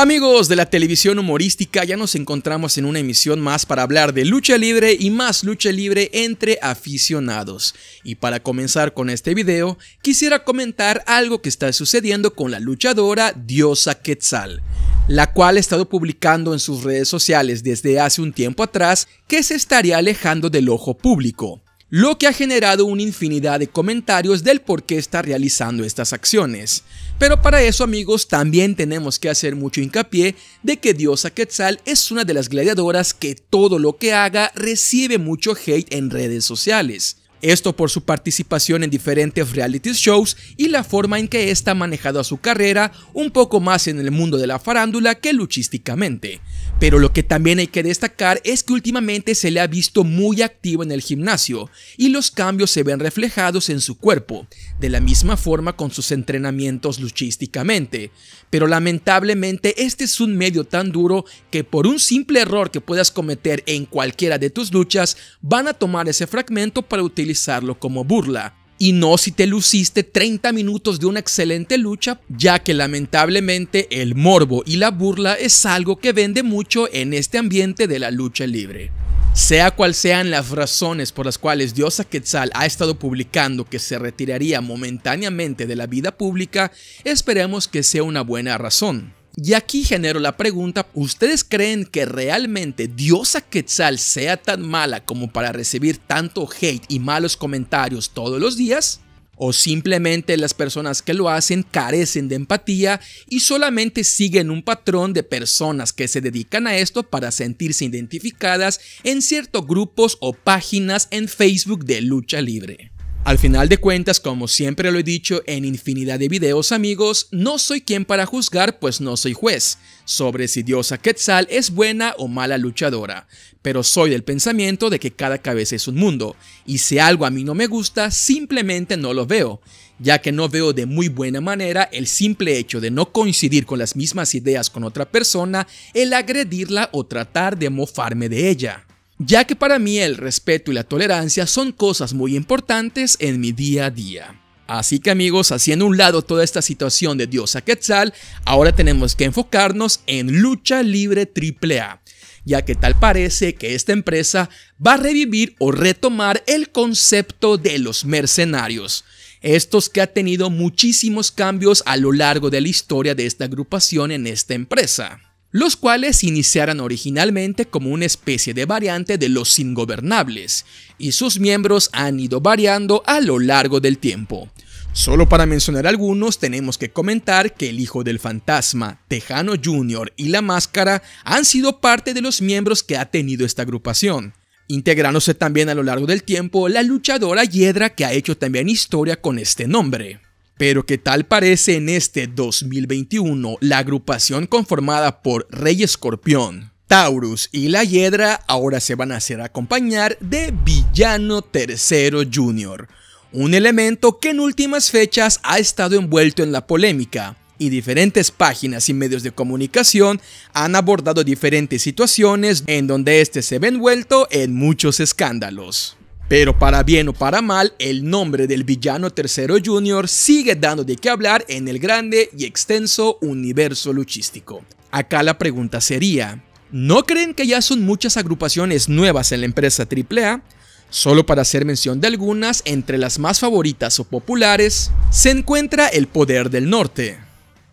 Amigos de la televisión humorística, ya nos encontramos en una emisión más para hablar de lucha libre y más lucha libre entre aficionados. Y para comenzar con este video, quisiera comentar algo que está sucediendo con la luchadora Diosa Quetzal, la cual ha estado publicando en sus redes sociales desde hace un tiempo atrás que se estaría alejando del ojo público lo que ha generado una infinidad de comentarios del por qué está realizando estas acciones. Pero para eso amigos también tenemos que hacer mucho hincapié de que Diosa Quetzal es una de las gladiadoras que todo lo que haga recibe mucho hate en redes sociales. Esto por su participación en diferentes reality shows y la forma en que está manejado a su carrera un poco más en el mundo de la farándula que luchísticamente. Pero lo que también hay que destacar es que últimamente se le ha visto muy activo en el gimnasio y los cambios se ven reflejados en su cuerpo, de la misma forma con sus entrenamientos luchísticamente. Pero lamentablemente este es un medio tan duro que por un simple error que puedas cometer en cualquiera de tus luchas van a tomar ese fragmento para utilizar como burla. Y no si te luciste 30 minutos de una excelente lucha, ya que lamentablemente el morbo y la burla es algo que vende mucho en este ambiente de la lucha libre. Sea cual sean las razones por las cuales Diosa Quetzal ha estado publicando que se retiraría momentáneamente de la vida pública, esperemos que sea una buena razón. Y aquí genero la pregunta, ¿ustedes creen que realmente Diosa Quetzal sea tan mala como para recibir tanto hate y malos comentarios todos los días? ¿O simplemente las personas que lo hacen carecen de empatía y solamente siguen un patrón de personas que se dedican a esto para sentirse identificadas en ciertos grupos o páginas en Facebook de lucha libre? Al final de cuentas, como siempre lo he dicho en infinidad de videos amigos, no soy quien para juzgar pues no soy juez sobre si Diosa Quetzal es buena o mala luchadora, pero soy del pensamiento de que cada cabeza es un mundo, y si algo a mí no me gusta, simplemente no lo veo, ya que no veo de muy buena manera el simple hecho de no coincidir con las mismas ideas con otra persona, el agredirla o tratar de mofarme de ella ya que para mí el respeto y la tolerancia son cosas muy importantes en mi día a día. Así que amigos, haciendo un lado toda esta situación de diosa Quetzal, ahora tenemos que enfocarnos en Lucha Libre AAA, ya que tal parece que esta empresa va a revivir o retomar el concepto de los mercenarios. Estos que ha tenido muchísimos cambios a lo largo de la historia de esta agrupación en esta empresa los cuales iniciaran originalmente como una especie de variante de los ingobernables, y sus miembros han ido variando a lo largo del tiempo. Solo para mencionar algunos, tenemos que comentar que el hijo del fantasma, Tejano Jr. y la máscara han sido parte de los miembros que ha tenido esta agrupación, integrándose también a lo largo del tiempo la luchadora Hiedra que ha hecho también historia con este nombre. Pero qué tal parece en este 2021, la agrupación conformada por Rey Escorpión, Taurus y la Hiedra ahora se van a hacer acompañar de Villano Tercero Jr., un elemento que en últimas fechas ha estado envuelto en la polémica, y diferentes páginas y medios de comunicación han abordado diferentes situaciones en donde este se ve envuelto en muchos escándalos. Pero para bien o para mal, el nombre del villano tercero junior sigue dando de qué hablar en el grande y extenso universo luchístico. Acá la pregunta sería, ¿no creen que ya son muchas agrupaciones nuevas en la empresa AAA? Solo para hacer mención de algunas, entre las más favoritas o populares, se encuentra el Poder del Norte,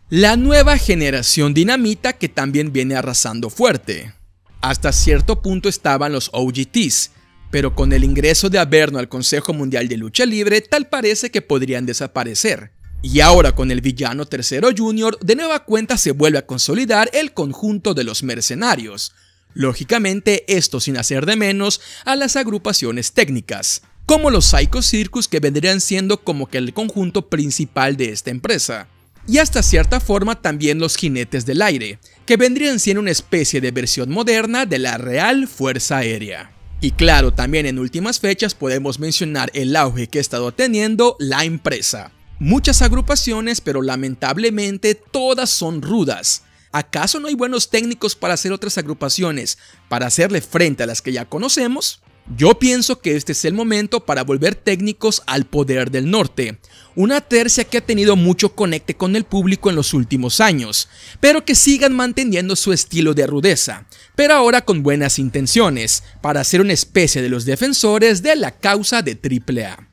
la nueva generación dinamita que también viene arrasando fuerte. Hasta cierto punto estaban los OGTs, pero con el ingreso de Averno al Consejo Mundial de Lucha Libre, tal parece que podrían desaparecer. Y ahora con el villano tercero junior, de nueva cuenta se vuelve a consolidar el conjunto de los mercenarios. Lógicamente, esto sin hacer de menos a las agrupaciones técnicas, como los Psycho Circus que vendrían siendo como que el conjunto principal de esta empresa. Y hasta cierta forma también los jinetes del aire, que vendrían siendo una especie de versión moderna de la Real Fuerza Aérea. Y claro, también en últimas fechas podemos mencionar el auge que ha estado teniendo la empresa. Muchas agrupaciones, pero lamentablemente todas son rudas. ¿Acaso no hay buenos técnicos para hacer otras agrupaciones, para hacerle frente a las que ya conocemos? Yo pienso que este es el momento para volver técnicos al poder del norte, una tercia que ha tenido mucho conecte con el público en los últimos años, pero que sigan manteniendo su estilo de rudeza, pero ahora con buenas intenciones, para ser una especie de los defensores de la causa de AAA.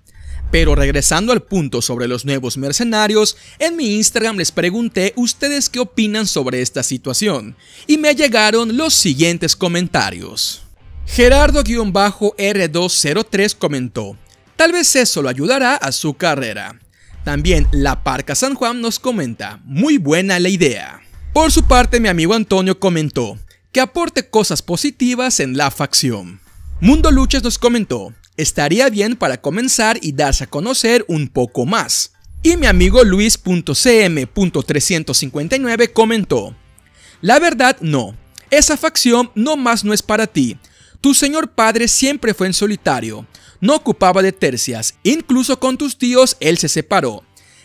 Pero regresando al punto sobre los nuevos mercenarios, en mi Instagram les pregunté ustedes qué opinan sobre esta situación, y me llegaron los siguientes comentarios. Gerardo-R203 comentó, tal vez eso lo ayudará a su carrera. También La Parca San Juan nos comenta, muy buena la idea. Por su parte, mi amigo Antonio comentó, que aporte cosas positivas en la facción. Mundo Luches nos comentó, estaría bien para comenzar y darse a conocer un poco más. Y mi amigo Luis.cm.359 comentó, la verdad no, esa facción no más no es para ti, tu señor padre siempre fue en solitario, no ocupaba de tercias, incluso con tus tíos él se separó.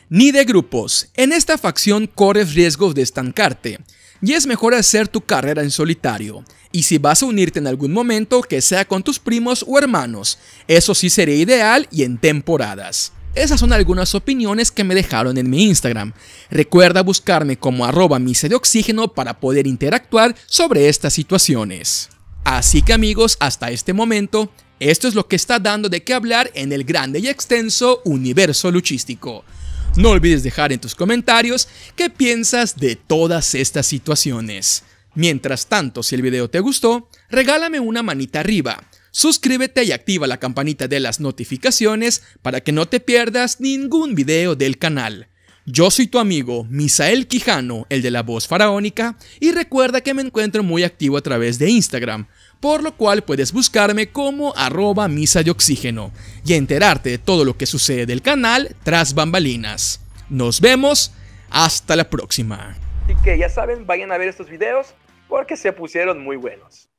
Ni de grupos, en esta facción corres riesgos de estancarte, y es mejor hacer tu carrera en solitario. Y si vas a unirte en algún momento, que sea con tus primos o hermanos, eso sí sería ideal y en temporadas. Esas son algunas opiniones que me dejaron en mi Instagram. Recuerda buscarme como arroba mise de oxígeno para poder interactuar sobre estas situaciones. Así que amigos, hasta este momento, esto es lo que está dando de qué hablar en el grande y extenso universo luchístico. No olvides dejar en tus comentarios qué piensas de todas estas situaciones. Mientras tanto, si el video te gustó, regálame una manita arriba, suscríbete y activa la campanita de las notificaciones para que no te pierdas ningún video del canal. Yo soy tu amigo Misael Quijano, el de la voz faraónica, y recuerda que me encuentro muy activo a través de Instagram, por lo cual puedes buscarme como arroba misa de oxígeno y enterarte de todo lo que sucede del canal tras bambalinas. Nos vemos, hasta la próxima. Y que ya saben, vayan a ver estos videos porque se pusieron muy buenos.